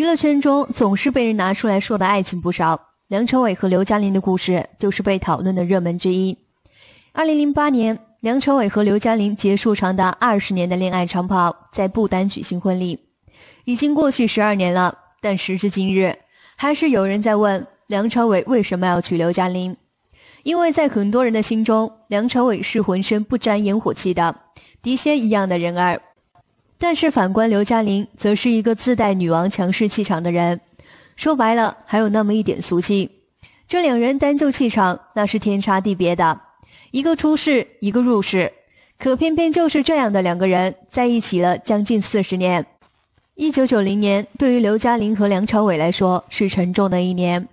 娱乐圈中总是被人拿出来说的爱情不少，梁朝伟和刘嘉玲的故事就是被讨论的热门之一。二零零八年，梁朝伟和刘嘉玲结束长达二十年的恋爱长跑，在不丹举行婚礼。已经过去十二年了，但时至今日，还是有人在问梁朝伟为什么要娶刘嘉玲？因为在很多人的心中，梁朝伟是浑身不沾烟火气的，谪仙一样的人儿。但是反观刘嘉玲，则是一个自带女王强势气场的人，说白了还有那么一点俗气。这两人单就气场，那是天差地别的，一个出世，一个入世。可偏偏就是这样的两个人，在一起了将近四十年。一九九零年，对于刘嘉玲和梁朝伟来说，是沉重的一年。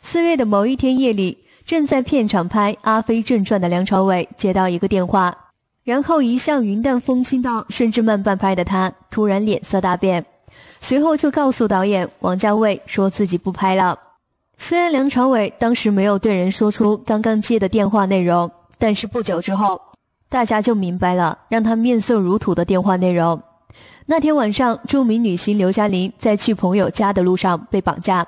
四月的某一天夜里，正在片场拍《阿飞正传》的梁朝伟接到一个电话。然后一向云淡风轻到甚至慢半拍的他，突然脸色大变，随后就告诉导演王家卫，说自己不拍了。虽然梁朝伟当时没有对人说出刚刚接的电话内容，但是不久之后，大家就明白了让他面色如土的电话内容。那天晚上，著名女星刘嘉玲在去朋友家的路上被绑架，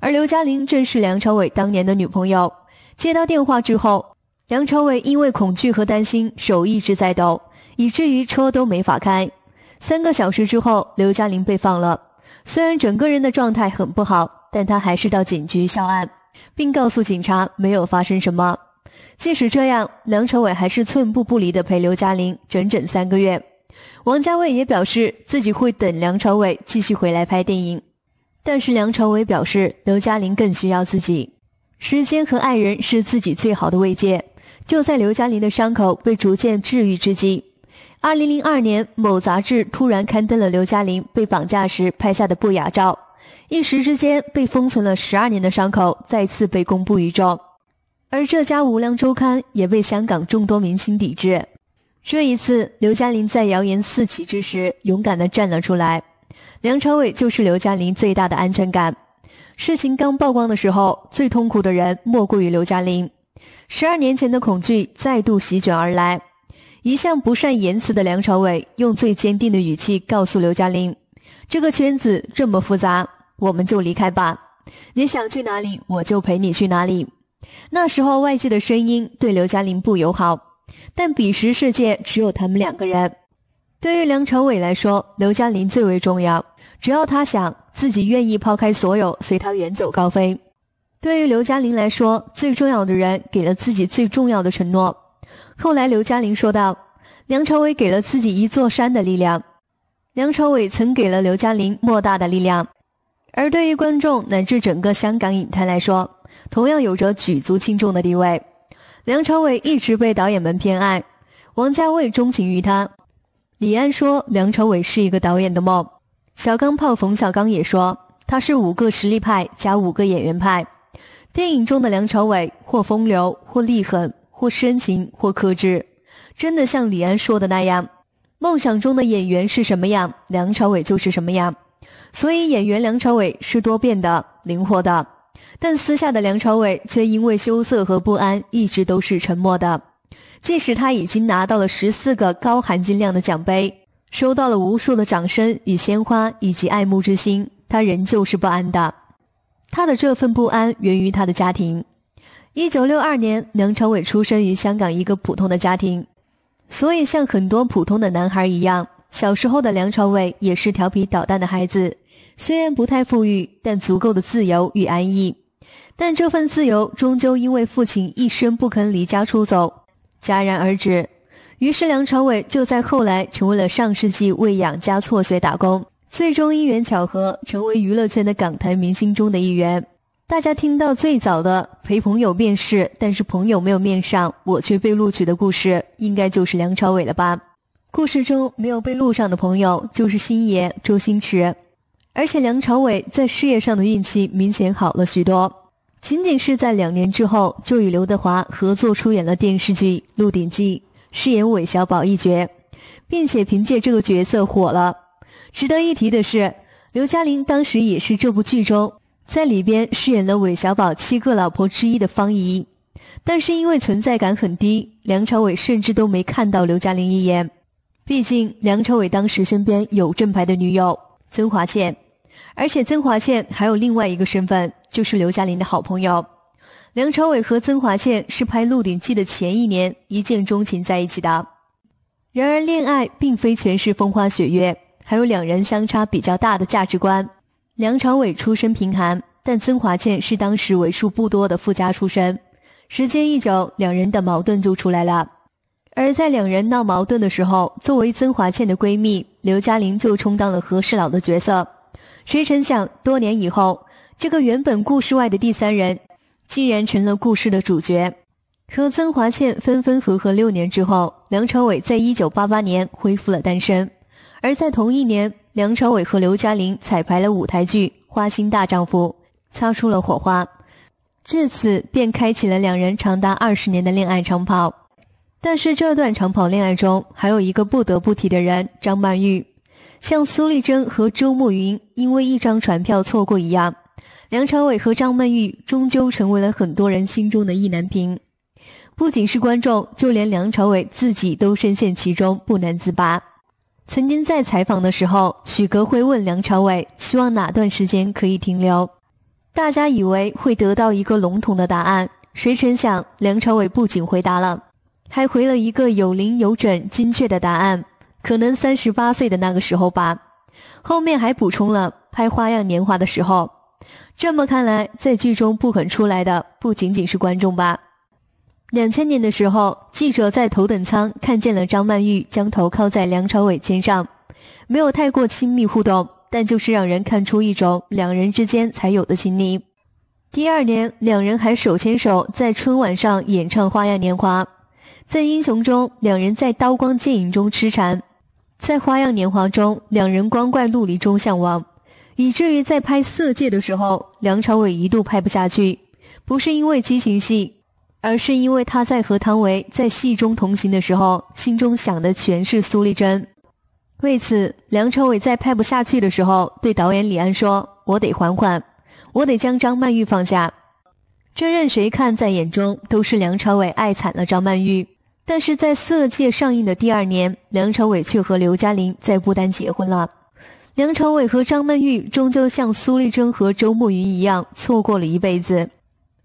而刘嘉玲正是梁朝伟当年的女朋友。接到电话之后。梁朝伟因为恐惧和担心，手一直在抖，以至于车都没法开。三个小时之后，刘嘉玲被放了。虽然整个人的状态很不好，但他还是到警局销案，并告诉警察没有发生什么。即使这样，梁朝伟还是寸步不离地陪刘嘉玲整整三个月。王家卫也表示自己会等梁朝伟继续回来拍电影，但是梁朝伟表示刘嘉玲更需要自己，时间和爱人是自己最好的慰藉。就在刘嘉玲的伤口被逐渐治愈之际，二零零二年某杂志突然刊登了刘嘉玲被绑架时拍下的不雅照，一时之间被封存了十二年的伤口再次被公布于众，而这家无良周刊也被香港众多明星抵制。这一次，刘嘉玲在谣言四起之时勇敢地站了出来，梁朝伟就是刘嘉玲最大的安全感。事情刚曝光的时候，最痛苦的人莫过于刘嘉玲。十二年前的恐惧再度席卷而来。一向不善言辞的梁朝伟，用最坚定的语气告诉刘嘉玲：“这个圈子这么复杂，我们就离开吧。你想去哪里，我就陪你去哪里。”那时候，外界的声音对刘嘉玲不友好，但彼时世界只有他们两个人。对于梁朝伟来说，刘嘉玲最为重要。只要他想，自己愿意抛开所有，随他远走高飞。对于刘嘉玲来说，最重要的人给了自己最重要的承诺。后来，刘嘉玲说道：“梁朝伟给了自己一座山的力量。”梁朝伟曾给了刘嘉玲莫大的力量，而对于观众乃至整个香港影坛来说，同样有着举足轻重的地位。梁朝伟一直被导演们偏爱，王家卫钟情于他，李安说梁朝伟是一个导演的梦，小钢炮冯小刚也说他是五个实力派加五个演员派。电影中的梁朝伟，或风流，或厉狠，或深情，或克制，真的像李安说的那样，梦想中的演员是什么样，梁朝伟就是什么样。所以演员梁朝伟是多变的、灵活的，但私下的梁朝伟却因为羞涩和不安，一直都是沉默的。即使他已经拿到了十四个高含金量的奖杯，收到了无数的掌声与鲜花以及爱慕之心，他仍旧是不安的。他的这份不安源于他的家庭。一九六二年，梁朝伟出生于香港一个普通的家庭，所以像很多普通的男孩一样，小时候的梁朝伟也是调皮捣蛋的孩子。虽然不太富裕，但足够的自由与安逸。但这份自由终究因为父亲一声不肯离家出走，戛然而止。于是梁朝伟就在后来成为了上世纪为养家辍学打工。最终因缘巧合，成为娱乐圈的港台明星中的一员。大家听到最早的陪朋友面试，但是朋友没有面上，我却被录取的故事，应该就是梁朝伟了吧？故事中没有被录上的朋友就是星爷周星驰。而且梁朝伟在事业上的运气明显好了许多，仅仅是在两年之后，就与刘德华合作出演了电视剧《鹿鼎记》，饰演韦小宝一角，并且凭借这个角色火了。值得一提的是，刘嘉玲当时也是这部剧中在里边饰演了韦小宝七个老婆之一的方怡，但是因为存在感很低，梁朝伟甚至都没看到刘嘉玲一眼。毕竟梁朝伟当时身边有正牌的女友曾华倩，而且曾华倩还有另外一个身份，就是刘嘉玲的好朋友。梁朝伟和曾华倩是拍《鹿鼎记》的前一年一见钟情在一起的。然而，恋爱并非全是风花雪月。还有两人相差比较大的价值观。梁朝伟出身贫寒，但曾华倩是当时为数不多的富家出身。时间一久，两人的矛盾就出来了。而在两人闹矛盾的时候，作为曾华倩的闺蜜，刘嘉玲就充当了和事佬的角色。谁曾想，多年以后，这个原本故事外的第三人，竟然成了故事的主角。和曾华倩分分合合六年之后，梁朝伟在1988年恢复了单身。而在同一年，梁朝伟和刘嘉玲彩排了舞台剧《花心大丈夫》，擦出了火花，至此便开启了两人长达二十年的恋爱长跑。但是，这段长跑恋爱中，还有一个不得不提的人——张曼玉。像苏丽珍和周慕云因为一张船票错过一样，梁朝伟和张曼玉终究成为了很多人心中的意难平。不仅是观众，就连梁朝伟自己都深陷其中，不能自拔。曾经在采访的时候，许哥会问梁朝伟希望哪段时间可以停留，大家以为会得到一个笼统的答案，谁成想梁朝伟不仅回答了，还回了一个有零有整、精确的答案，可能三十八岁的那个时候吧，后面还补充了拍《花样年华》的时候。这么看来，在剧中不肯出来的不仅仅是观众吧。两千年的时候，记者在头等舱看见了张曼玉将头靠在梁朝伟肩上，没有太过亲密互动，但就是让人看出一种两人之间才有的情谊。第二年，两人还手牵手在春晚上演唱《花样年华》。在《英雄》中，两人在刀光剑影中痴缠；在《花样年华》中，两人光怪陆离中向往，以至于在拍《色戒》的时候，梁朝伟一度拍不下去，不是因为激情戏。而是因为他在和汤唯在戏中同行的时候，心中想的全是苏丽珍。为此，梁朝伟在拍不下去的时候，对导演李安说：“我得缓缓，我得将张曼玉放下。”这任谁看在眼中，都是梁朝伟爱惨了张曼玉。但是在《色戒》上映的第二年，梁朝伟却和刘嘉玲在不丹结婚了。梁朝伟和张曼玉终究像苏丽珍和周慕云一样，错过了一辈子。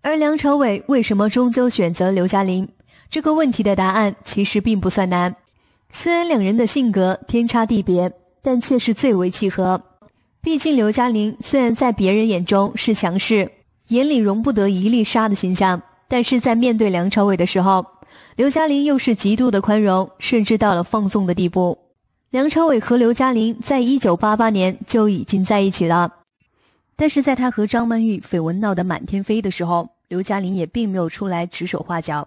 而梁朝伟为什么终究选择刘嘉玲？这个问题的答案其实并不算难。虽然两人的性格天差地别，但却是最为契合。毕竟刘嘉玲虽然在别人眼中是强势、眼里容不得一粒沙的形象，但是在面对梁朝伟的时候，刘嘉玲又是极度的宽容，甚至到了放纵的地步。梁朝伟和刘嘉玲在一九八八年就已经在一起了，但是在他和张曼玉绯闻闹得满天飞的时候。刘嘉玲也并没有出来指手画脚，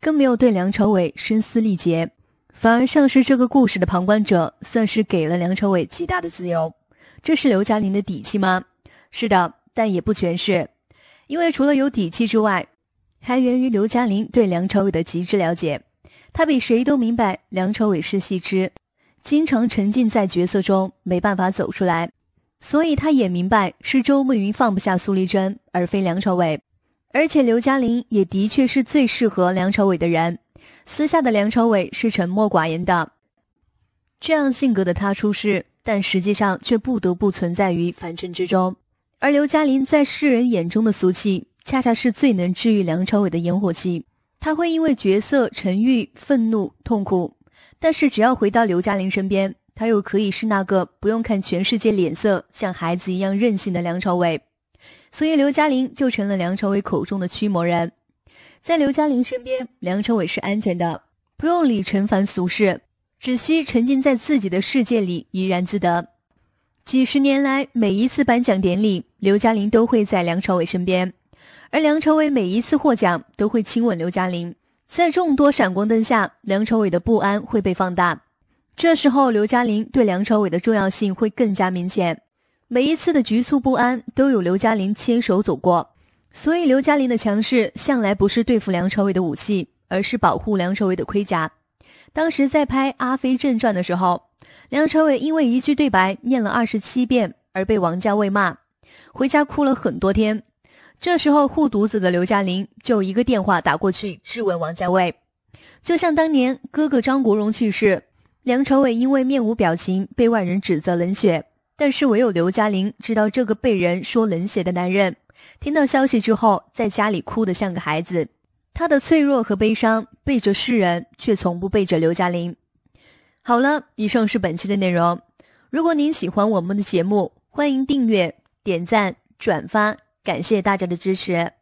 更没有对梁朝伟声嘶力竭，反而像是这个故事的旁观者，算是给了梁朝伟极大的自由。这是刘嘉玲的底气吗？是的，但也不全是，因为除了有底气之外，还源于刘嘉玲对梁朝伟的极致了解。她比谁都明白梁朝伟是戏痴，经常沉浸在角色中，没办法走出来。所以她也明白是周慕云放不下苏丽珍，而非梁朝伟。而且刘嘉玲也的确是最适合梁朝伟的人。私下的梁朝伟是沉默寡言的，这样性格的他出世，但实际上却不得不存在于凡尘之中。而刘嘉玲在世人眼中的俗气，恰恰是最能治愈梁朝伟的烟火气。他会因为角色沉郁、愤怒、痛苦，但是只要回到刘嘉玲身边，他又可以是那个不用看全世界脸色、像孩子一样任性的梁朝伟。所以刘嘉玲就成了梁朝伟口中的驱魔人，在刘嘉玲身边，梁朝伟是安全的，不用理尘凡俗事，只需沉浸在自己的世界里怡然自得。几十年来，每一次颁奖典礼，刘嘉玲都会在梁朝伟身边，而梁朝伟每一次获奖都会亲吻刘嘉玲。在众多闪光灯下，梁朝伟的不安会被放大，这时候刘嘉玲对梁朝伟的重要性会更加明显。每一次的局促不安都有刘嘉玲牵手走过，所以刘嘉玲的强势向来不是对付梁朝伟的武器，而是保护梁朝伟的盔甲。当时在拍《阿飞正传》的时候，梁朝伟因为一句对白念了二十七遍而被王家卫骂，回家哭了很多天。这时候护犊子的刘嘉玲就一个电话打过去质问王家卫，就像当年哥哥张国荣去世，梁朝伟因为面无表情被外人指责冷血。但是唯有刘嘉玲知道这个被人说冷血的男人，听到消息之后，在家里哭得像个孩子。他的脆弱和悲伤背着世人，却从不背着刘嘉玲。好了，以上是本期的内容。如果您喜欢我们的节目，欢迎订阅、点赞、转发，感谢大家的支持。